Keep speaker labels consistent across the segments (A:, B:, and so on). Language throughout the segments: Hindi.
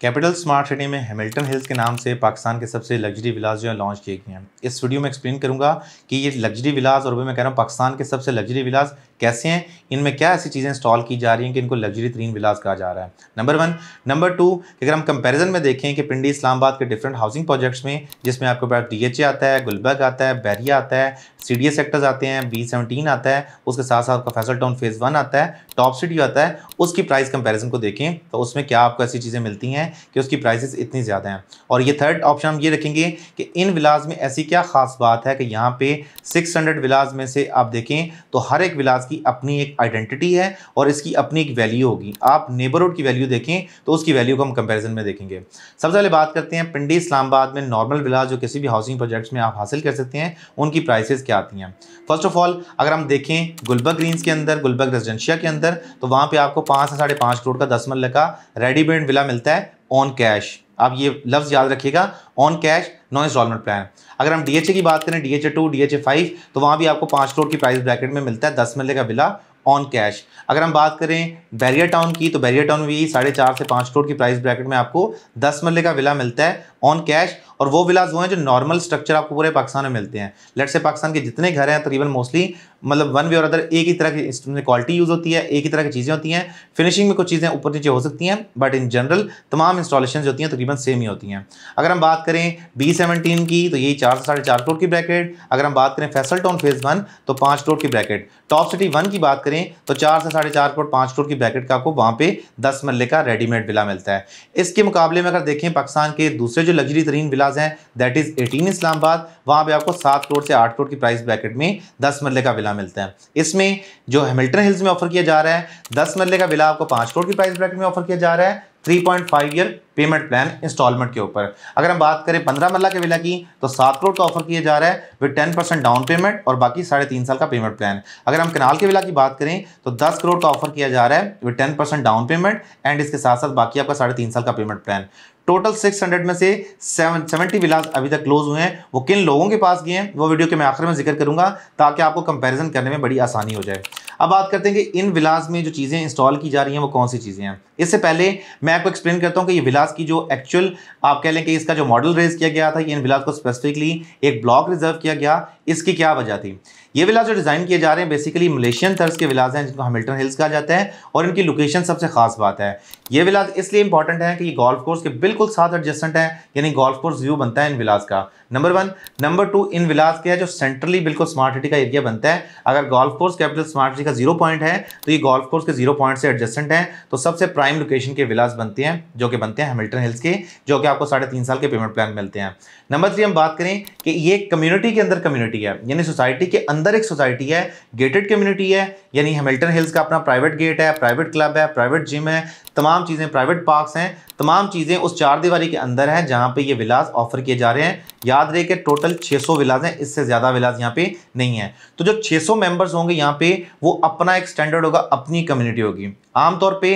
A: कैपिटल स्मार्ट सिटी में हेमिल्टन हिल्स के नाम से पाकिस्तान के सबसे लग्जरी विलाज जो है लॉन्च किए गए हैं इस वीडियो में एक्सप्लेन करूंगा कि ये लग्जरी विलाज और मैं कह रहा हूँ पाकिस्तान के सबसे लग्जरी विलाज कैसे हैं इनमें क्या ऐसी चीज़ें इंस्टॉल की जा रही हैं कि इनको लग्जरी तरीन विलास कहा जा रहा है नंबर वन नंबर टू अगर हम कंपैरिजन में देखें कि पिंडी इस्लामाबाद के डिफरेंट हाउसिंग प्रोजेक्ट्स में जिसमें आपके पास डी आता है गुलबर्ग आता है बैरिया आता है सी डी सेक्टर्स आते हैं बी सेवनटीन आता है उसके साथ साथ आपका फैसल टाउन फेज़ वन आता है टॉप सिटी आता है उसकी प्राइस कंपेरिजन को देखें तो उसमें क्या आपको ऐसी चीज़ें मिलती हैं कि उसकी प्राइस इतनी ज़्यादा हैं और ये थर्ड ऑप्शन हम ये रखेंगे कि इन विलास में ऐसी क्या खास बात है कि यहाँ पर सिक्स हंड्रेड में से आप देखें तो हर एक विलास की अपनी एक आइडेंटिटी है और इसकी अपनी एक वैल्यू होगी आप नेबरहुड की वैल्यू देखें तो उसकी वैल्यू को हम कंपेरिजन में देखेंगे सबसे पहले बात करते हैं पिंडी इस्लामाबाद में नॉर्मल विलाज जो किसी भी हाउसिंग प्रोजेक्ट्स में आप हासिल कर सकते हैं उनकी प्राइसेस क्या आती हैं फर्स्ट ऑफ ऑल अगर हम देखें गुलबर्ग ग्रीन्स के अंदर गुलबर्ग रेजिडेंशिया के अंदर तो वहाँ पर आपको पाँच से साढ़े करोड़ का दस मरल का रेडीमेड विला मिलता है ऑन कैश आप ये लफ्ज़ याद रखिएगा on cash non installment plan अगर हम डीएचए की बात करें डीएचए टू डीएचए फाइव तो वहाँ भी आपको पाँच करोड़ की प्राइस ब्रैकेट में मिलता है दस मिले का बिला ऑन कैश अगर हम बात करें बैरियर टाउन की तो बैरियर टाउन भी साढ़े चार से पाँच करोड़ की प्राइस ब्रैकेट में आपको दस महल का विला मिलता है ऑन कैश और वो विलाज वो हैं जो नॉर्मल स्ट्रक्चर आपको पूरे पाकिस्तान में मिलते हैं लेट से पाकिस्तान के जितने घर हैं तकरीबन मोस्टली मतलब वन वे और अदर एक ही तरह की क्वालिटी यूज़ होती है एक ही तरह की चीज़ें होती हैं फिनिशिंग में कुछ चीज़ें ऊपर नीचे हो सकती हैं बट इन जनरल तमाम इंस्टॉलेशन होती हैं तकरीबन सेम ही होती हैं अगर हम बात करें बी सेवनटीन की तो यही चार से साढ़े चार करोड़ की ब्रैकेट अगर हम बात करें फैसल टाउन फेज़ वन तो पाँच करोड़ की ब्रैकेट टॉप सिटी वन की बात करें तो चार से साढ़े चार करोड़ पाँच करोड़ की ब्रैकेट का आपको वहाँ पे दस मरल का रेडीमेड बिला मिलता है इसके मुकाबले में अगर देखें पाकिस्तान के दूसरे जो लग्जरी तरीन विलाज हैं दैट इज़ एटीन इस्लामाबाद वहाँ पे आपको सात करोड़ से आठ करोड़ की प्राइस ब्रैकेट में दस मरले का विला मिलता है इसमें जो हेमिल्टन हिल्स में ऑफर किया जा रहा है दस मरले का विला आपको पाँच करोड़ की प्राइस ब्रैकेट में ऑफर किया जा रहा है 3.5 point year payment plan instalment के ऊपर अगर हम बात करें 15 मल्ला के विला की तो 7 करोड़ का ऑफर किया जा रहा है विद 10 परसेंट डाउन पेमेंट और बाकी साढ़े तीन साल का पेमेंट प्लान अगर हम कनाल के विला की बात करें तो 10 करोड़ का ऑफर किया जा रहा है with 10 percent down payment and इसके साथ साथ बाकी आपका साढ़े तीन साल का पेमेंट प्लान टोटल 600 में से सेवन सेवेंटी विलास अभी तक क्लोज हुए हैं वो किन लोगों के पास गए हैं वो वीडियो के मैं आखिर में जिक्र करूंगा ताकि आपको कंपैरिजन करने में बड़ी आसानी हो जाए अब बात करते हैं कि इन विलास में जो चीज़ें इंस्टॉल की जा रही हैं वो कौन सी चीज़ें हैं इससे पहले मैं आपको एक्सप्लेन करता हूँ कि ये विलास की जो एक्चुअल आप कह लें कि इसका जो मॉडल रेज किया गया था कि इन विलास को स्पेसिफिकली एक ब्लॉक रिजर्व किया गया इसकी क्या वजह थी ये विलाज जो डिज़ाइन किए जा रहे हैं बेसिकली मलेशियन थर्स के विलाज हैं जिनको हमिल्टन हिल्स कहा जाता है और इनकी लोकेशन सबसे खास बात है ये विलाज इसलिए इंपॉर्टेंट है कि ये गोल्फ कोर्स के बिल्कुल साथ एडजस्टेंट है यानी गोल्फ कोर्स व्यू बनता है इन विलाज का number one number two in villas के है जो सेंट्रली बिल्कुल स्मार्ट सिटी का एरिया बनता है अगर golf course capital smart city का जीरो पॉइंट है तो ये गोल्फ कोर्स के जीरो पॉइंट से एडजस्टेंट है तो सबसे प्राइम लोकेशन के विलाज बनते हैं जो कि बनते हैं हमिल्टन हिल्स के जो कि आपको साढ़े तीन साल के पेमेंट प्लान मिलते हैं नंबर थ्री हम बात करें कि ये कम्युनिटी के अंदर कम्युनिटी कम्युनिटी है यानी सोसाइटी के अंदर एक सोसाइटी है गेटेड कम्युनिटी है यानी हेमिल्टन हिल्स का अपना प्राइवेट गेट है प्राइवेट क्लब है प्राइवेट जिम है तमाम चीज़ें प्राइवेट पार्क्स हैं तमाम चीज़ें उस चार दीवारी के अंदर हैं जहाँ पे ये विलास ऑफर किए जा रहे हैं याद रहे कि टोटल 600 विलास हैं इससे ज़्यादा विलास यहाँ पे नहीं है तो जो 600 मेम्बर्स होंगे यहाँ पे वो अपना एक स्टैंडर्ड होगा अपनी कम्युनिटी होगी आमतौर पे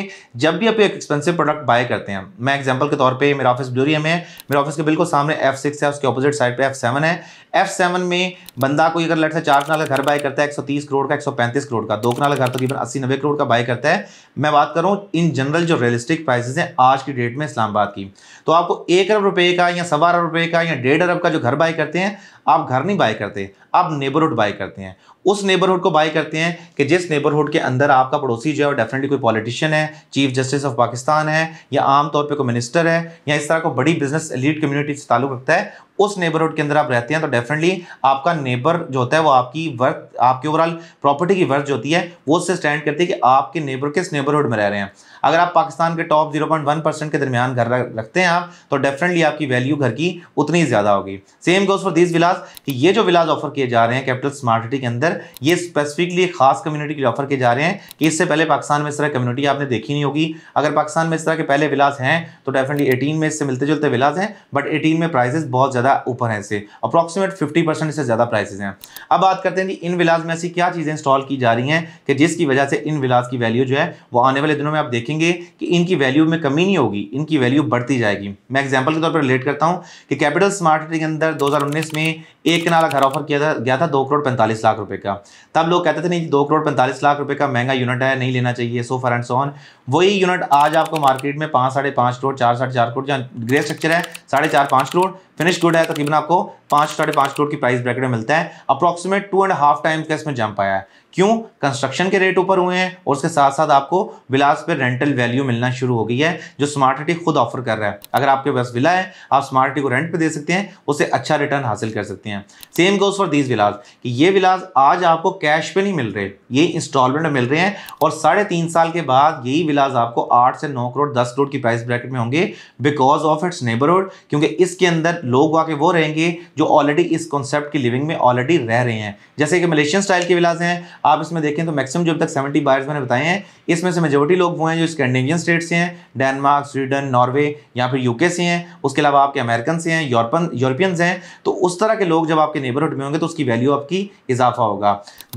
A: जब भी आप एक एक्सपेंसिव प्रोडक्ट बाय करते हैं मैं एग्जांपल के तौर पे मेरा ऑफिस ब्लूरिया में है मेरे ऑफिस के बिल्कुल सामने एफ सिक्स है उसके अपोजिट साइड पे एफ सेवन है एफ सेवन में बंदा कोई अगर लट से चार कनाल का घर बाय करता है एक सौ तीस करोड़ का एक सौ पैंतीस करोड़ का दो कनाल का घर तो तकरीबन अस्सी नब्बे करोड़ का बाय करता है मैं बात करूँ इन जनरल जो रियलिस्टिक प्राइसेस हैं आज की डेट में इस्लामाबाद की तो आपको एक अरब रुपए का या सवा अरब रुपए का या डेढ़ अरब का जो घर बाय करते हैं आप घर नहीं बाय करते आप नेबरहुड बाई करते हैं उस नेबरहुड को बाय करते हैं कि जिस नेबरहुड के अंदर आपका पड़ोसी जो है वो डेफिनेटली कोई पॉलिटिशियन है चीफ जस्टिस ऑफ पाकिस्तान है या आमतौर पर कोई मिनिस्टर है या इस तरह को बड़ी बिजनेस लीड कम्युनिटी से ताल्लुक रखता है उस नेबरहुड के अंदर आप रहते हैं तो डेफिनेटली आपका नेबर जो होता है वो आपकी वर्थ आपके ओवरऑल प्रॉपर्टी की वर्थ जो होती है वो उससे स्टैंड करती है कि आपके नेबर किस नेबरहुड में रह रहे हैं अगर आप पाकिस्तान के टॉप वन परसेंट के दरमियान घर रखते हैं आप तो डेफिनेटली आपकी वैल्यू घर की उतनी ज़्यादा होगी same goes for this villas कि ये जो विलास ऑफर किए जा रहे हैं कैपिटल स्मार्ट सिटी के अंदर अंदर ये स्पेसिफिकली खास कम्युनिटी के ऑफर किए जा रहे हैं कि इससे पहले पाकिस्तान में इस तरह कम्युनिटी आपने देखी नहीं होगी अगर पाकिस्तान में इस तरह के पहले विलास हैं तो डेफिनेटली एटीन में इससे मिलते जुलते विलास हैं बट एटीन में प्राइजेस बहुत ज़्यादा ऊपर हैं इससे अप्रॉक्सीमेट फिफ्टी परसेंट इससे ज़्यादा प्राइजेज हैं अब बात करते हैं कि इन विलास में ऐसी क्या चीज़ें इंस्टॉल की जा रही हैं कि जिसकी वजह से इन विलास की वैल्यू जो है वो आने वाले दिनों में आप देखेंगे कि इनकी वैल्यू में कमी नहीं होगी इनकी वैल्यू बढ़ती जाएगी मैं एग्जाम्पल के तौर पर रिलेट करता हूँ कि कैपिटल स्मार्ट सिटी के अंदर दो में एक कनाला घर ऑफर किया था गया था दो करोड़ पैंतालीस लाख रुपए का तब लोग कहते थे नहीं दो करोड़ पैंतालीस लाख रुपए का महंगा यूनिट है नहीं लेना चाहिए so far and so on वही यूनिट आज आपको मार्केट में पांच साढ़े पांच करोड़ चार साढ़े चार करोड़ या ग्रे स्ट्रक्चर है साढ़े चार पांच करोड़ फिनिश गुड है तकरीबन आपको पांच साढ़े पांच करोड़ की प्राइस ब्रैकेट में मिलता है approximate two and half time का इसमें जंप आया है क्यों कंस्ट्रक्शन के रेट ऊपर हुए हैं और उसके साथ साथ आपको विलास पे रेंटल वैल्यू मिलना शुरू हो गई है जो स्मार्ट सिटी खुद ऑफर कर रहा है अगर आपके पास विला है आप स्मार्ट सिटी को रेंट पे दे सकते हैं उससे अच्छा रिटर्न हासिल कर सकते हैं same goes for these villas कि ये विलास आज आपको कैश पे नहीं मिल रहे ये इंस्टॉलमेंट में मिल रहे हैं और साढ़े तीन साल के बाद यही विलास आपको आठ से नौ करोड़ दस करोड़ की प्राइस ब्रैकेट में होंगे बिकॉज ऑफ इट्स नेबरहुड क्योंकि इसके अंदर लोग वहाँ के वो रहेंगे जो ऑलरेडी इस कॉन्सेप्ट की लिविंग में ऑलरेडी रह रहे हैं जैसे कि मलेशियन स्टाइल के विलाज हैं आप इसमें देखें तो मैक्सिमम जो अब तक सेवेंटी बायर्स मैंने बताए हैं इसमें से मेजोरिटी लोग वो हैं जो स्कैंडिनेवियन स्टेट से हैं डेनमार्क स्वीडन नॉर्वे या फिर यूके से हैं उसके अलावा आपके अमेरिकन से हैं यूरोपन यूरोपियंस हैं तो उस तरह के लोग जब आपके नेबरहुड में होंगे तो उसकी वैल्यू आपकी इजाफा होगा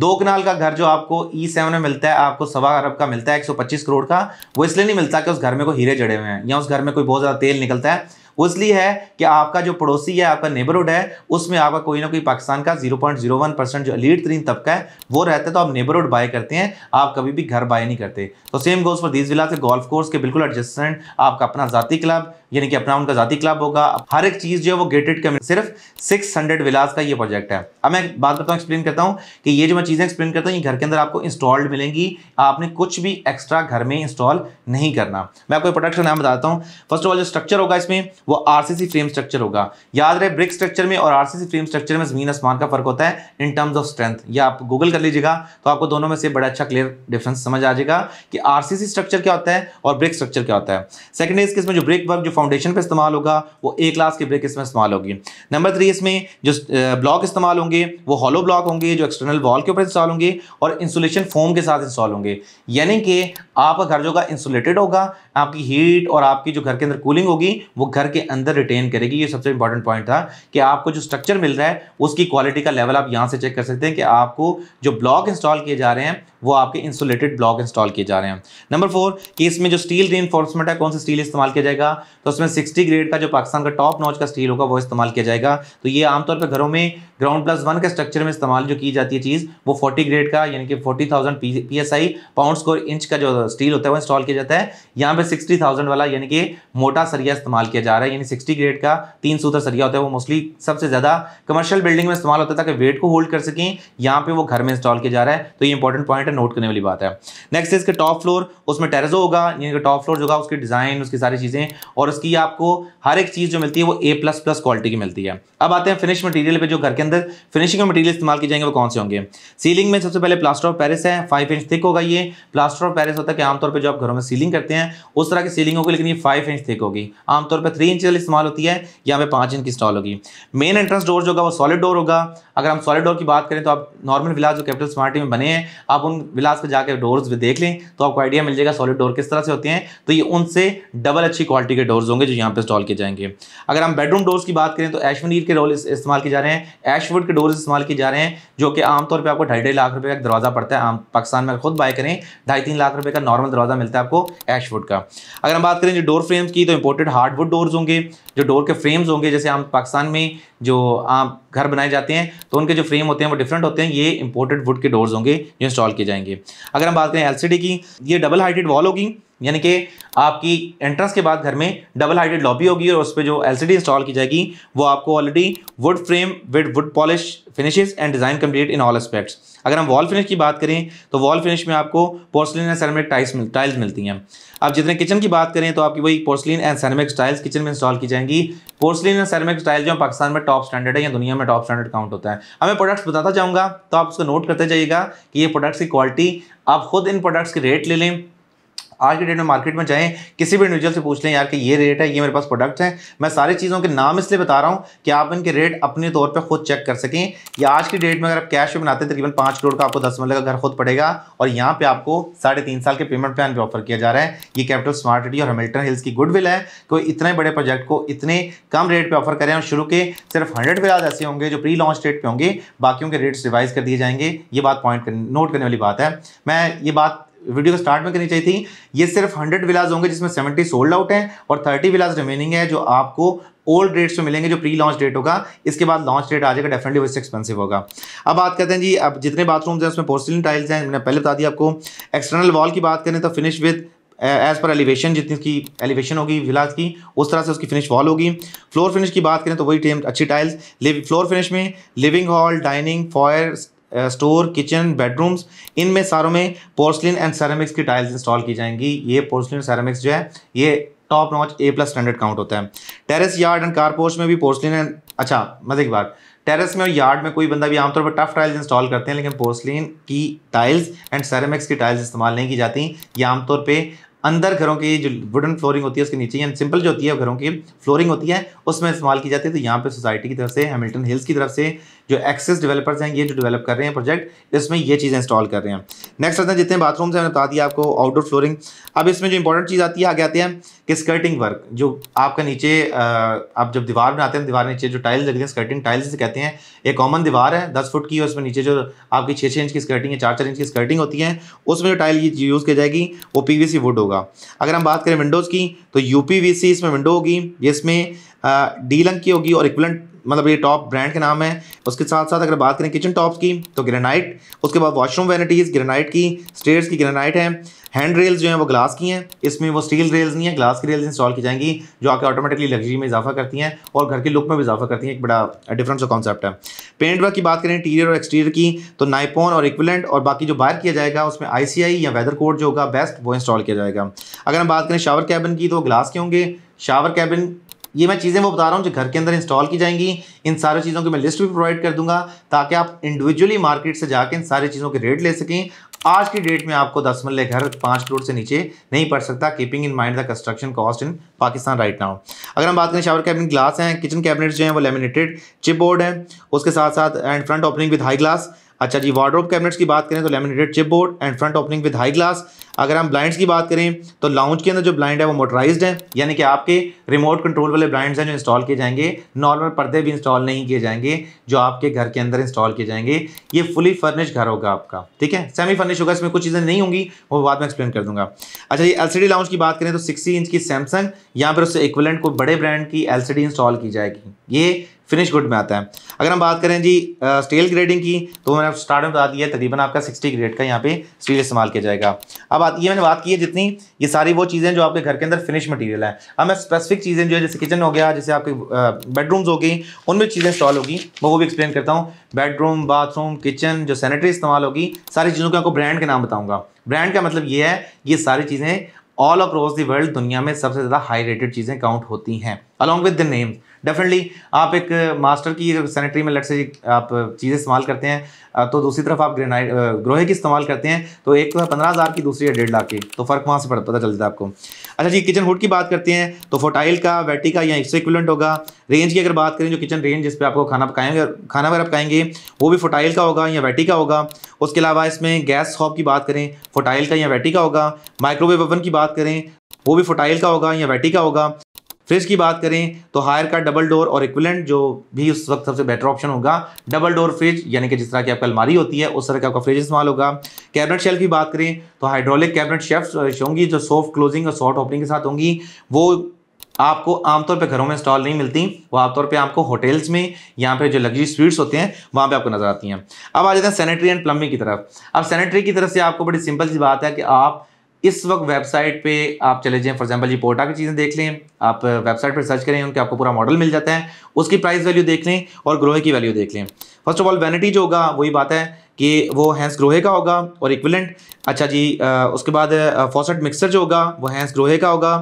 A: दो कनाल का घर जो आपको ई e सेवन में मिलता है आपको सवा अरब का मिलता है एक करोड़ का वो इसलिए नहीं मिलता कि उस घर में कोई हीरे जड़े हुए हैं या उस घर में कोई बहुत ज़्यादा तेल निकलता है वो इसलिए है कि आपका जो पड़ोसी है आपका नेबरहुड है उसमें आपका कोई ना कोई पाकिस्तान का zero point zero one percent जो लीड तरीन तबका है वो रहता है तो आप नेबरहुड बाय करते हैं आप कभी भी घर बाय नहीं करते तो same goes for these villa से गोल्फ कोर्स के बिल्कुल एडजस्टमेंट आपका अपना ज़ाती क्लब यानी कि अपना उनका जाती क्लब होगा हर एक चीज़ जो है वो गेटेड कम्युनिटी सिर्फ 600 हंड्रेड विलास का ये प्रोजेक्ट है अब मैं बात करता हूँ एक्सप्लेन करता हूँ कि ये जो मैं चीज़ें एक्सप्लेन करता हूँ ये घर के अंदर आपको इंस्टॉल्ड मिलेंगी आपने कुछ भी एक्स्ट्रा घर में इंस्टॉल नहीं करना मैं आपको प्रोडक्ट का नाम बताता हूँ फर्स्ट ऑफ ऑल जो स्ट्रक्चर होगा इसमें वो आर फ्रेम स्ट्रक्चर होगा याद रहे ब्रिक स्ट्रक्चर में और आर फ्रेम स्ट्रक्चर में जमीन आसमान का फर्क होता है इन टर्म्स ऑफ स्ट्रेंथ या आप गूगल कर लीजिएगा तो आपको दोनों में से बड़ा अच्छा क्लियर डिफरेंस समझ आ जाएगा कि आर स्ट्रक्चर क्या होता है और ब्रिक स्ट्रक्चर क्या होता है सेकंड इसके इसमें जो ब्रिक वर्क जो फाउंडेशन पे इस्तेमाल होगा वो ए क्लास की ब्रिक इसमें इस्तेमाल होगी नंबर थ्री इसमें जो ब्लॉक इस्तेमाल होंगे वो हॉलो ब्लॉक होंगे जो एक्सटर्नल वॉल के ऊपर इंस्टॉल होंगे और इंसुलेशन फोम के साथ इंस्टॉल होंगे यानी कि आपका घर जो होगा इंसुलेटेड होगा आपकी हीट और आपकी जो घर के अंदर कूलिंग होगी वो घर के अंदर रिटेन करेगी ये सबसे इंपॉर्टेंट पॉइंट था कि आपको जो स्ट्रक्चर मिल रहा है उसकी क्वालिटी का लेवल आप यहाँ से चेक कर सकते हैं कि आपको जो ब्लॉक इंस्टॉल किए जा रहे हैं वो आपके इंसुलेटेड ब्लॉक इंस्टॉल किए जा रहे हैं नंबर फोर कि इसमें जो स्टील री है कौन सा स्टील इस्तेमाल किया जाएगा तो उसमें सिक्सटी ग्रेड का जो पाकिस्तान का टॉप नॉच का स्टील होगा वो इस्तेमाल किया जाएगा तो ये आमतौर पर घरों में ग्राउंड प्लस वन के स्ट्रक्चर में इस्तेमाल जो की जाती है चीज़ वो फोर्टी ग्रेड का यानी कि forty thousand P S I pound square inch का जो स्टील होता है वो इंस्टॉल किया जाता है यहाँ पर पे सिक्सटी थाउजेंड वाला यानी कि मोटा सरिया इस्तेमाल किया जा रहा है यानी सिक्सटी ग्रेड का तीन सूत्र सरिया होता है वो मोस्टली सबसे ज़्यादा कमर्शियल बिल्डिंग में इस्तेमाल होता है ताकि वेट को होल्ड कर सकें यहाँ पे वो घर में इंस्टॉल किया जा रहा है तो ये इंपॉर्टेंट पॉइंट है नोट करने वाली बात है नेक्स्ट इसके टॉप फ्लोर उसमें टेरेजो होगा यानी कि टॉप फ्लोर जो होगा उसकी डिज़ाइन उसकी सारी चीज़ें और उसकी आपको हर एक चीज़ जो मिलती है वो ए प्लस प्लस क्वालिटी की मिलती है अब आते हैं फिनिश मटीरियल पर जो घर के अंदर फिनिशिंग में मटीरियल इस्तेमाल किए जाएंगे वो कौन से होंगे सीलिंग में सबसे पहले प्लास्टर ऑफ पैरिस है फाइव इंच थिक होगा ये प्लास्टर ऑफ पैरिस होता है कि आमतौर पर जो आप घरों में सीलिंग करते हैं उस तरह की सीलिंग होगी लेकिन ये फाइव इंच थिक होगी आमतौर पर थ्री इंच इस्तेमाल होती है यहाँ पे पाँच इंच की स्टॉल होगी मेन एंट्रेंस डोर जो होगा वो सॉलिड डोर होगा अगर हम सॉलिड डोर की बात करें तो आप नॉर्मल विलास जो कैपिटल स्मार्टी में बने हैं आप उन विलास पर जाकर डोर्स भी देख लें तो आपको आइडिया मिल जाएगा सॉलिड डोर किस तरह से होते हैं तो ये उनसे डबल अच्छी क्वालिटी के डोर्स होंगे जो यहाँ पर इंस्टॉल किए जाएंगे अगर हम बेडरूम डोर्स की बात करें तो एशवनीर के रोल इस्तेमाल किए जा रहे हैं एशवुड के डोर्स इस्तेमाल किए जा रहे हैं जो कि आमतौर पर आपको ढाई ढाई लाख रुपये का दरवाज़ा पड़ता है पाकिस्तान में खुद बाय करें ढाई तीन लाख रुपये का नॉर्मल दरवाज़ा मिलता है आपको एशवुड का जाएगा अगर हम बात करें जो डोर फ्रेम्स की तो इम्पोर्टेड हार्डवुड डोर्स होंगे जो डोर के फ्रेम्स होंगे जैसे हम पाकिस्तान में जो आप घर बनाए जाते हैं तो उनके जो फ्रेम होते हैं वो डिफरेंट होते हैं ये इम्पोर्टेड वुड के डोर्स होंगे जो इंस्टॉल किए जाएंगे अगर हम बात करें एल की ये डबल हाइटेड वॉल होगी यानी कि आपकी एंट्रेंस के बाद घर में डबल हाइटेड लॉबी होगी और उस पर जो एलसीडी इंस्टॉल की जाएगी वो आपको already wood frame with wood polish finishes and design complete in all aspects अगर हम वॉल फिनिश की बात करें तो वॉल फिनिश में आपको पोर्सलिन एंड सैनमिक टाइल्स मिल टाइल्स मिलती हैं अब जितने किचन की बात करें तो आपकी वही porcelain and ceramic tiles kitchen में इंस्टॉल की जाएंगी पोर्सलिन एंड सैनमिक टाइल्स जो पाकिस्तान में टॉप स्टैंडर्ड है या दुनिया में टॉप स्टैंडर्ड काउंट होता है अब मैं प्रोडक्ट्स बताता चाहूँगा तो आप उसको नोट करते जाइएगा कि ये प्रोडक्ट्स की क्वालिटी आप खुद इन प्रोडक्ट्स के रेट ले लें आज के डेट में मार्केट में जाएं किसी भी इंडिविजुअल से पूछ लें यार कि ये रेट है ये मेरे पास प्रोडक्ट हैं मैं सारी चीज़ों के नाम इसलिए बता रहा हूँ कि आप इनके रेट अपने तौर पर खुद चेक कर सकें या आज की डेट में अगर आप कैश में बनाते हैं तकरीबन पाँच करोड़ का आपको दस मरल का घर खुद पड़ेगा और यहाँ पर आपको साढ़े तीन साल के पेमेंट प्लान पर ऑफर किया जा रहा है ये कैपिटल स्मार्ट सिटी और हमिल्टन हिल्स की गुडविल है कोई तो इतने बड़े प्रोजेक्ट को इतने कम रेट पर ऑफर करें और शुरू के सिर्फ हंड्रेड फिलहाल ऐसे होंगे जो प्री लॉन्च रेट पर होंगे बाकियों के रेट्स रिवाइज कर दिए जाएंगे ये बात पॉइंट नोट करने वाली बात है मैं ये बात वीडियो के तो स्टार्ट में करनी चाहिए थी ये सिर्फ 100 विलाज होंगे जिसमें 70 सोल्ड आउट हैं और 30 विलाज रिमेनिंग है जो आपको ओल्ड रेट्स में मिलेंगे जो प्री लॉन्च डेट होगा इसके बाद लॉन्च डेट आ जाएगा डेफिनेटली वैसे एक्सपेंसिव होगा अब बात करते हैं जी अब जितने बाथरूम्स हैं उसमें पोस्टलिन टाइल्स हैं मैंने पहले बता दिया आपको एक्सटर्नल वॉल की बात करें तो फिनिश विद एज पर एलिवेशन जितनी की एलिवेशन होगी विलाज की उस तरह से उसकी फिनिश वॉल होगी फ्लोर फिनिश की बात करें तो वही टेम अच्छी टाइल्स फ्लोर फिनिश में living hall dining foyer store kitchen bedrooms इनमें सारों में पोर्सलिन एंड सेरेमिक्स की टाइल्स इंस्टॉल की जाएंगी ये पोर्सलिन सेरेमिक्स जो है ये top notch A plus standard count होता है टेरेस यार्ड एंड कारपोर्च में भी पोर्सलिन एंड अच्छा मजे की बात टेरेस में और यार्ड में कोई बंदा भी आमतौर पर टफ टाइल्स इंस्टॉल करते हैं लेकिन पोर्सलिन की टाइल्स एंड सेरेमिक्स की टाइल्स इस्तेमाल नहीं की जाती ये आमतौर पर अंदर घरों की जो वुडन फ्लोरिंग होती है उसके नीचे यानी सिंपल जो होती है घरों की फ्लोरिंग होती है उसमें इस्तेमाल की जाती है तो यहाँ पे सोसाइटी की तरफ से हैमिल्टन हिल्स की तरफ से जो एक्सेस डेवलपर्स हैं ये जो डेवलप कर रहे हैं प्रोजेक्ट इसमें ये चीज़ें इंस्टॉल कर रहे हैं नेक्स्ट आते हैं जितने बाथरूम से मैंने बता दिया आपको आउटडोर फ्लोरिंग अब इसमें जो इंपॉर्टेंट चीज़ आती है आगे आते हैं कि स्कर्टिंग वर्क जो आपका नीचे आप जब दीवार बनाते हैं दीवार नीचे जो टाइल्स लगते हैं स्कर्टिंग टाइल्स से कहते हैं एक कॉमन दीवार है दस फुट की और उसमें नीचे जो आपकी छः छः इंच की स्कर्टिंग है चार चार इंच की स्कर्टिंग होती है उसमें जो टाइल यूज़ की जाएगी वो पी वुड होगा होगा अगर हम बात करें विंडोज़ की तो यू पी वी सी इसमें विंडो होगी ये इसमें डी लंक की होगी और इक्वलेंट मतलब ये टॉप ब्रांड के नाम है उसके साथ साथ अगर बात करें किचन टॉप्स की तो ग्रेनाइट उसके बाद वॉशरूम वैनिटीज़ ग्रेनाइट की स्टेयर्स की ग्रेनाइट है हैंड रेल्स जो हैं वो ग्लास की हैं इसमें वो स्टील रेल्स नहीं है ग्लास की रेल्स इंस्टॉल की जाएंगी जो आके ऑटोमेटिकली लग्जरी में इजाफा करती हैं और घर के लुक में भी इजाफा करती हैं एक बड़ा डिफरेंस ऑफ कॉन्सेप्ट है पेंट वर्क की बात करें इंटीरियर और एक्सटीरियर की तो नाइपोन और इक्विलेंट और बाकी जो बाहर किया जाएगा उसमें आई या वेदर कोड जो होगा बेस्ट वो इंस्टॉल किया जाएगा अगर हम बात करें शावर कैबिन की तो ग्लास के होंगे शावर कैबिन ये मैं चीज़ें वो बता रहा हूँ जो घर के अंदर इंस्टॉल की जाएंगी इन सारे चीज़ों की मैं लिस्ट भी प्रोवाइड कर दूंगा ताकि आप इंडिविजुअली मार्केट से जाके इन सारी चीज़ों के रेट ले सकें आज की डेट में आपको दस मल्ले घर पाँच करोड़ से नीचे नहीं पड़ सकता keeping in mind the construction cost in Pakistan right now अगर हम बात करें शावर कैबिन ग्लास हैं किचन कैबिनेट जो हैं वो लेमिनेटेड चिप बोर्ड हैं उसके साथ साथ and front opening with high glass अच्छा जी वार्ड्रोप कैबिनेट्स की बात करें तो laminated chip board and front opening with high glass अगर हम ब्लाइंड्स की बात करें तो लाउंज के अंदर जो ब्लाइंड है वो मोटराइज्ड है यानी कि आपके रिमोट कंट्रोल वाले ब्लाइंड्स हैं जो इंस्टॉल किए जाएंगे नॉर्मल पर्दे भी इंस्टॉल नहीं किए जाएंगे जो आपके घर के अंदर इंस्टॉल किए जाएंगे ये फुली फर्निश घर होगा आपका ठीक है सेमी फर्निश होगा इसमें कुछ चीज़ें नहीं होंगी वो बाद में एक्सप्लेन कर दूंगा अच्छा ये एल सी की बात करें तो सिक्सटी इंच की सैमसंग या फिर उससे इक्वलेंट को बड़े ब्रांड की एल इंस्टॉल की जाएगी ये फिनिश गुड में आता है अगर हम बात करें जी स्टील ग्रेडिंग की तो मैंने स्टार्ट में बता दिया तकरीबन आपका सिक्सटी ग्रेड का यहाँ पे स्टील इस्तेमाल किया जाएगा अब ये मैंने बात की है जितनी ये सारी वो चीज़ें जो आपके घर के अंदर फिनिश मटीरियल है अब मैं स्पेसिफिक चीज़ें जो है जैसे किचन हो गया जैसे आपके बेडरूम्स हो गई उनमें चीज़ें इंस्टॉल होगी मैं वो भी एक्सप्लेन करता हूँ बेडरूम बाथरूम किचन जो सैनिटरी इस्तेमाल होगी सारी चीज़ों के आपको ब्रांड के नाम बताऊँगा ब्रांड का मतलब ये है ये सारी चीज़ें ऑल अक्रॉस दी वर्ल्ड दुनिया में सबसे ज़्यादा हाई रेटेड चीज़ें काउंट होती हैं along with the names definitely आप एक मास्टर की सैनिटरी में लट से आप चीज़ें इस्तेमाल करते हैं तो दूसरी तरफ आप ग्रेनाइट ग्रोहे की इस्तेमाल करते हैं तो एक तो है पंद्रह हज़ार की दूसरी है डेढ़ लाख की तो फ़र्क वहाँ से पता चलता है आपको अच्छा जी किचन हुड की बात करते हैं तो फोटाइल का वेटी का या इससे इक्वलेंट होगा रेंज की अगर बात करें जो किचन रेंज जिस पर आपको खाना पकाएंगे खाना वगैरह पकाएंगे वो भी फोटाइल का होगा या वेटी का होगा उसके अलावा इसमें गैस हॉब की बात करें फोटाइल का या वेटी का होगा माइक्रोवेव ओवन की बात करें वो भी फोटाइल का होगा या वेटी का होगा फ्रिज तो की बात करें तो हायर का डबल डोर और इक्विलेंट जो भी उस वक्त सबसे बेटर ऑप्शन होगा डबल डोर फ्रिज यानी कि जिस तरह की आपका अलमारी होती है उस तरह का आपका फ्रिज इस्तेमाल होगा कैबिनेट शेल्फ की बात करें तो हाइड्रोलिक कैबिनेट शेफ होंगी जो सॉफ्ट क्लोजिंग और सॉफ्ट ओपनिंग के साथ होंगी वो आपको आमतौर पे घरों में इंस्टॉल नहीं मिलती वो आमतौर पे आपको होटल्स में यहाँ पे जो लग्जरी स्वीट्स होते हैं वहाँ पे आपको नज़र आती हैं अब आ जाते हैं सैनिटरी एंड प्लम्बिंग की तरफ अब सैनिटरी की तरफ से आपको बड़ी सिंपल सी बात है कि आप इस वक्त वेबसाइट पे आप चले जाएं फॉर एग्जांपल जी पोर्टा की चीज़ें देख लें आप वेबसाइट पर सर्च करें उनके आपको पूरा मॉडल मिल जाता है उसकी प्राइस वैल्यू देख लें और ग्रोहे की वैल्यू देख लें फर्स्ट ऑफ ऑल वैनिटी जो होगा वही बात है कि वो हैंस ग्रोहे का होगा और इक्विलेंट अच्छा जी आ, उसके बाद फॉसट मिक्सर जो होगा वो हैंस ग्रोहे का होगा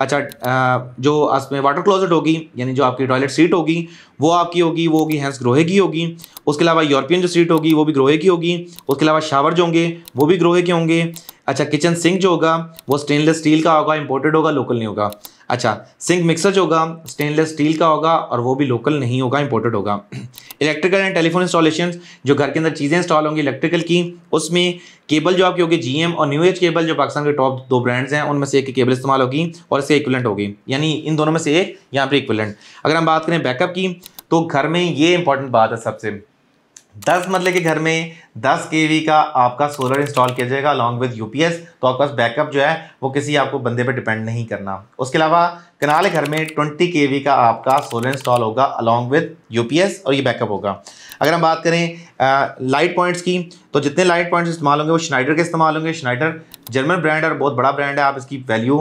A: अच्छा जो उसमें वाटर क्लोजेट होगी यानी जो आपकी टॉयलेट सीट होगी वो आपकी होगी वो होगी हैंस ग्रोहे की होगी उसके अलावा यूरोपियन जो सीट होगी वो भी ग्रोहे की होगी उसके अलावा शावर जो होंगे वो भी ग्रोहे के होंगे अच्छा किचन सिंक जो होगा वो स्टेनलेस स्टील का होगा इंपोर्टेड होगा लोकल नहीं होगा अच्छा सिंक मिक्सर जो होगा स्टेनलेस स्टील का होगा और वो भी लोकल नहीं होगा इंपोर्टेड होगा इलेक्ट्रिकल एंड टेलीफोन इंस्टॉलेशन जो घर के अंदर चीज़ें इंस्टॉल होंगी इलेक्ट्रिकल की उसमें केबल जो आपकी होगी जीएम और न्यू एज केबल जो पाकिस्तान के टॉप दो ब्रांड्स हैं उनमें से एक केबल इस्तेमाल होगी और इसके इक्वलेंट होगी यानी इन दोनों में से एक यहाँ पर इक्वलेंट अगर हम बात करें बैकअप की तो घर में ये इंपॉर्टेंट बात है सबसे दस मतलब के घर में दस के का आपका सोलर इंस्टॉल किया जाएगा अलॉन्ग विद यूपीएस तो आपके पास बैकअप जो है वो किसी आपको बंदे पर डिपेंड नहीं करना उसके अलावा कनाल घर में ट्वेंटी के का आपका सोलर इंस्टॉल होगा अलॉन्ग विद यूपीएस और ये बैकअप होगा अगर हम बात करें आ, लाइट पॉइंट्स की तो जितने लाइट पॉइंट्स इस्तेमाल होंगे वो स्नाइडर के इस्तेमाल होंगे स्नाइडर जर्मन ब्रांड और बहुत बड़ा ब्रांड है आप इसकी वैल्यू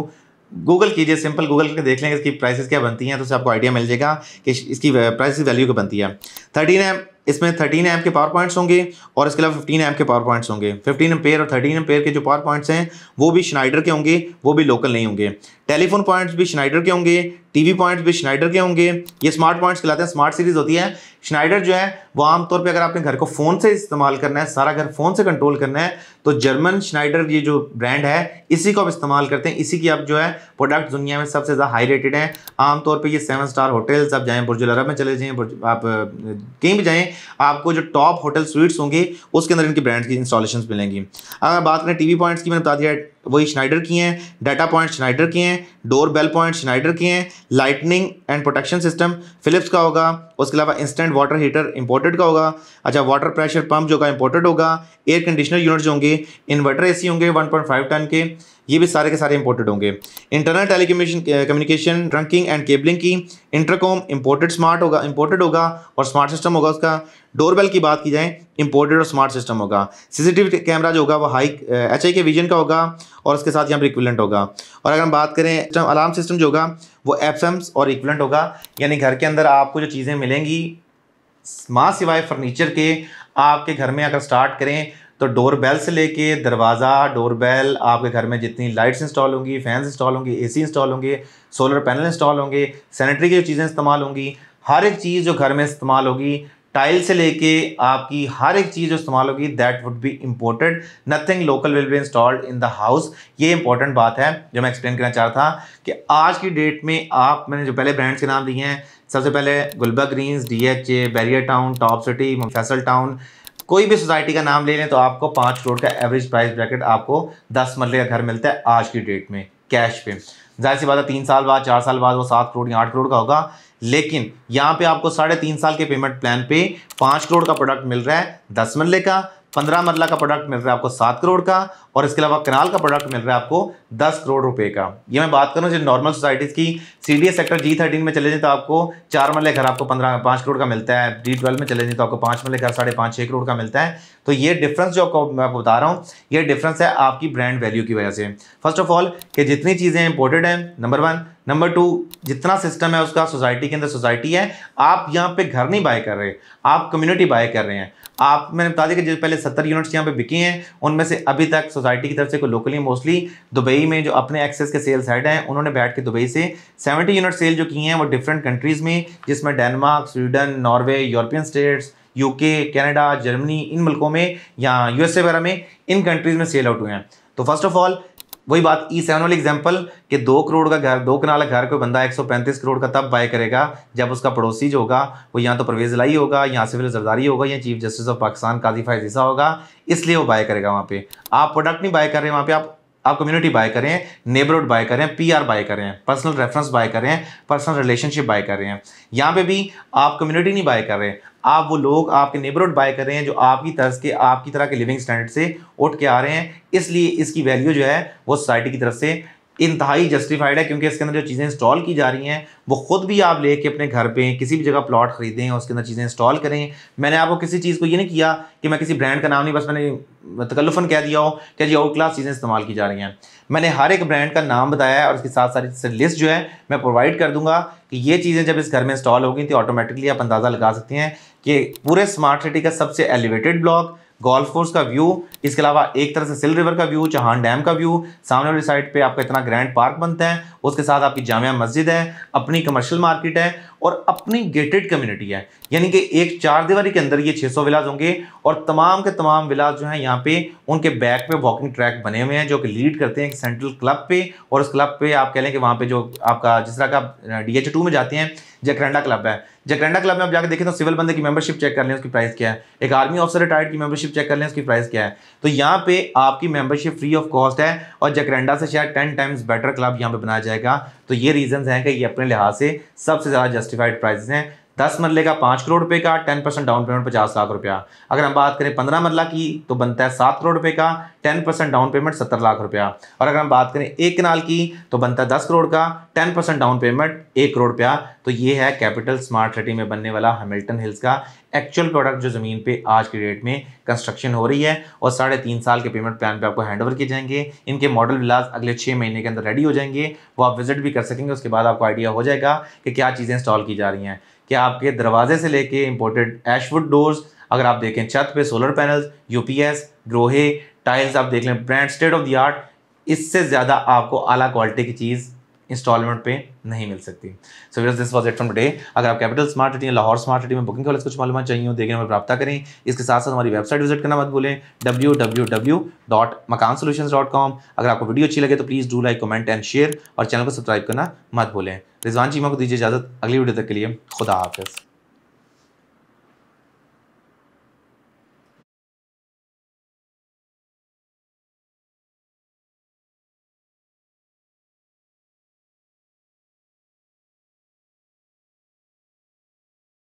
A: गूगल कीजिए सिंपल गूगल करके देख लेंगे इसकी प्राइसेस क्या बनती हैं तो उससे आपको आइडिया मिल जाएगा कि इसकी प्राइस वैल्यू क्या बनती है थर्टीन है इसमें थर्टीन एम के पावर पॉइंट्स होंगे और इसके अलावा फिफ्टीन एम के पावर पॉइंट्स होंगे फिफ्टीन पेयर और थर्टीन एम्पेयर के जो पावर पॉइंट्स हैं वो भी स्नाइडर के होंगे वो भी लोकल नहीं होंगे टेलीफोन पॉइंट्स भी स्नाइडर के होंगे टीवी पॉइंट्स भी शनाइडर के होंगे ये स्मार्ट पॉइंट्स कहलाते हैं स्मार्ट सीरीज़ होती है स्नाइडर जो है वो आमतौर पर अगर आपने घर को फ़ोन से इस्तेमाल करना है सारा घर फ़ोन से कंट्रोल करना है तो जर्मन शनाइडर ये जो ब्रांड है इसी को आप इस्तेमाल करते हैं इसी की आप जो है प्रोडक्ट दुनिया में सबसे ज़्यादा हाई रेटेड हैं आमतौर पर ये सेवन स्टार होटल्स आप जाएँ बुर्ज अरब में चले जाएँ आप कहीं भी जाएँ आपको जो टॉप होटल स्वीट्स होंगे उसके अंदर इनके ब्रांड्स की इंस्टॉलेशन मिलेंगी अगर बात करें टीवी पॉइंट्स की मैंने बता दिया वही स्नाइडर की हैं डाटा पॉइंट स्नाइडर के हैं डोर बेल पॉइंट स्नाइडर के हैं lightning and protection system Philips का होगा उसके अलावा इंस्टेंट वाटर हीटर इंपोर्टेड का होगा अच्छा वाटर प्रेशर पंप जो का इंपोर्टेड होगा एयर कंडीशनर यूनिट्स होंगे इन्वर्टर ए होंगे वन टन के ये भी सारे के सारे इंपोर्टेड होंगे internal telecommunication trunking and cabling की इंटरकॉम इंपोर्टेड स्मार्ट होगा इंपोर्टेड होगा और स्मार्ट सिस्टम होगा उसका डोरबेल की बात की जाए इंपोर्टेड और स्मार्ट सिस्टम होगा सीसीटीवी कैमरा जो होगा वो हाई एच के विजन का होगा और उसके साथ यहाँ पर इक्विलेंट होगा और अगर हम बात करें अलार्म सिस्टम जो होगा वो एफ और इक्विलेंट होगा यानी घर के अंदर आपको जो चीज़ें मिलेंगी माँ सिवाय फर्नीचर के आपके घर में अगर स्टार्ट करें तो डोर बेल से लेके दरवाज़ा डोर बेल आपके घर में जितनी लाइट्स इंस्टॉल होंगी फैंस इंस्टॉल होंगे एसी इंस्टॉल होंगे सोलर पैनल इंस्टॉल होंगे सैनिटरी की चीज़ें इस्तेमाल होंगी हर एक चीज़ जो घर में इस्तेमाल होगी टाइल से लेके आपकी हर एक चीज़ जो इस्तेमाल होगी that would be imported nothing local will be installed in the house ये इंपॉर्टेंट बात है जो मैं एक्सप्लेन करना चाह रहा था कि आज की डेट में आप मैंने जो पहले ब्रांड्स के नाम दिए हैं सबसे पहले Gulberg greens D H A Bahria town top city Faisal town कोई भी सोसाइटी का नाम ले लें तो आपको पाँच करोड़ का एवरेज प्राइस ब्रैकेट आपको दस मरले का घर मिलता है आज की डेट में कैश पे जाहिर सी बात है तीन साल बाद चार साल बाद वो सात करोड़ या आठ करोड़ का होगा लेकिन यहाँ पे आपको साढ़े तीन साल के पेमेंट प्लान पे पाँच करोड़ का प्रोडक्ट मिल रहा है दस मरले का पंद्रह मरला का प्रोडक्ट मिल रहा है आपको सात करोड़ का और इसके अलावा कनाल का प्रोडक्ट मिल रहा है आपको दस करोड़ रुपए का ये मैं बात करूँ जो नॉर्मल सोसाइटीज़ की सी सेक्टर जी थर्टीन में चले जाए तो आपको चार मरले घर आपको पंद्रह पाँच करोड़ का मिलता है जी ट्वेल्व में चले जाए तो आपको पाँच मरले घर साढ़े पाँच छः करोड़ का मिलता है तो ये डिफरेंस जो आपको मैं आपको बता रहा हूँ ये डिफरेंस है आपकी ब्रांड वैल्यू की वजह से फर्स्ट ऑफ ऑल कि जितनी चीज़ें इंपोर्टेड हैं नंबर वन नंबर टू जितना सिस्टम है उसका सोसाइटी के अंदर सोसाइटी है आप यहाँ पे घर नहीं बाय कर रहे आप कम्युनिटी बाय कर रहे हैं आप मैंने बता दिया कि जो पहले सत्तर यूनिट्स यहाँ पे बिकी हैं उनमें से अभी तक सोसाइटी की तरफ से कोई लोकली मोस्टली दुबई में जो अपने एक्सेस के सेल्स हेड हैं उन्होंने बैठ के दुबई से सेवेंटी यूनिट सेल जो की हैं वो डिफरेंट कंट्रीज़ में जिसमें Denmark Sweden Norway European states UK Canada Germany इन मुल्कों में या यूएसए वगैरह में इन कंट्रीज़ में सेल आउट हुए हैं तो फर्स्ट ऑफ ऑल वही बात ई e सेवन वाली एग्जाम्पल कि दो करोड़ का घर दो कनाल घर कोई बंदा 135 करोड़ का तब बाय करेगा जब उसका पड़ोसी जो होगा वो या तो परवेज लाई होगा या सिविल जरदारी होगा या चीफ जस्टिस ऑफ पाकिस्तान काजी फायजीसा होगा इसलिए वो बाय करेगा वहाँ पे आप प्रोडक्ट नहीं बाय कर रहे वहाँ पे आप आप कम्युनिटी बाय करें नेबरहुड बाय करें पीआर बाय करें पर्सनल रेफरेंस बाय करें पर्सनल रिलेशनशिप बाय करें यहाँ पे भी आप कम्युनिटी नहीं बाय कर रहे हैं आप वो लोग आपके नेबरहुड बाय कर रहे हैं जो आपकी तर्ज के आपकी तरह के लिविंग स्टैंडर्ड से उठ के आ रहे हैं इसलिए इसकी वैल्यू जो है वो सोसाइटी की तरफ से इंतहाई जस्टिफाइड है क्योंकि इसके अंदर जो चीज़ें इंस्टॉल की जा रही हैं वो खुद भी आप लेके अपने घर पे किसी भी जगह प्लॉट खरीदें और उसके अंदर चीज़ें इंस्टॉल करें मैंने आपको किसी चीज़ को ये नहीं किया कि मैं किसी ब्रांड का नाम नहीं बस मैंने तकल्लुफ़न कह दिया हो कि जी आउट क्लास चीज़ें इस्तेमाल की जा रही हैं मैंने हर एक ब्रांड का नाम बताया है और उसके साथ सारी लिस्ट जो है मैं प्रोवाइड कर दूंगा कि ये चीज़ें जब इस घर में इंस्टॉल होगी तो ऑटोमेटिकली आप अंदाज़ा लगा सकते हैं कि पूरे स्मार्ट सिटी का सबसे एलिवेटेड ब्लॉक गोल्फ कोर्स का व्यू इसके अलावा एक तरह से सिल रिवर का व्यू चहान डैम का व्यू सामने वाली साइड पे आपका इतना ग्रैंड पार्क बनता है उसके साथ आपकी जामिया मस्जिद है अपनी कमर्शियल मार्केट है और अपनी गेटेड कम्युनिटी है यानी कि एक चार दीवारी के अंदर ये 600 विलाज होंगे और तमाम के तमाम विलाज जो हैं यहाँ पे उनके बैक पे वॉकिंग ट्रैक बने हुए हैं जो कि लीड करते हैं सेंट्रल क्लब पे और उस क्लब पे आप कह लें कि वहाँ पे जो आपका जिस तरह का डी एच टू में जाते हैं जकरेंडा क्लब है जकरेंडा क्लब में आप जाकर देखें तो सिविल बंदे की मेंबरशिप चेक कर लें उसकी प्राइस क्या है एक आर्मी ऑफिसर रिटायर्ड की मेंबरशिप चेक कर लें उसकी प्राइस क्या है तो यहाँ पे आपकी मेंबरशिप फ्री ऑफ कॉस्ट है और जकरेंडा से शायद टेन टाइम्स बेटर क्लब यहाँ पे बनाया जाएगा तो ये रीजन हैं कि ये अपने लिहाज से सबसे ज़्यादा जस्टिफाइड प्राइजेस हैं दस मरले का पाँच करोड़ रुपये का टेन परसेंट डाउन पेमेंट पचास लाख रुपया अगर हम बात करें पंद्रह मरला की तो बनता है सात करोड़ रुपये का टेन परसेंट डाउन पेमेंट सत्तर लाख रुपया और अगर हम बात करें एक किनाल की तो बनता है दस करोड़ का टेन परसेंट डाउन पेमेंट एक करोड़ रुपया तो ये है कैपिटल स्मार्ट सिटी में बनने वाला हेमिल्टन हिल्स का एक्चुअल प्रोडक्ट जो ज़मीन पे आज के डेट में कंस्ट्रक्शन हो रही है और साढ़े तीन साल के पेमेंट प्लान पे आपको हैंड ओवर किए जाएंगे इनके मॉडल विलास अगले छः महीने के अंदर रेडी हो जाएंगे वो आप विजिट भी कर सकेंगे उसके बाद आपको आइडिया हो जाएगा कि क्या चीज़ें इंस्टॉल की जा रही हैं कि आपके दरवाजे से लेके इम्पोर्टेड एशवुड डोर्स अगर आप देखें छत पे solar panels UPS Grohe tiles आप देख लें brand state of the art इससे ज़्यादा आपको आला क्वालिटी की चीज़ इंस्टॉलमेंट पे नहीं मिल सकती so video this was it from the अगर आप कैपिटल स्मार्ट सिटी या लाहौर स्मार्ट सिटी में बुकिंग के वाले कुछ मालूम चाहिए हो देखने में प्राप्त करें इसके साथ साथ हमारी वेबसाइट विजिट करना मत भूलें W W W dot Makaan solution dot com अगर आपको वीडियो अच्छी लगे तो please do like comment and share और चैनल को सब्सक्राइब करना मत भूलें रिजवान चीमा को दीजिए इजाज़त अगली वीडियो तक के लिए खुदा हाफिज़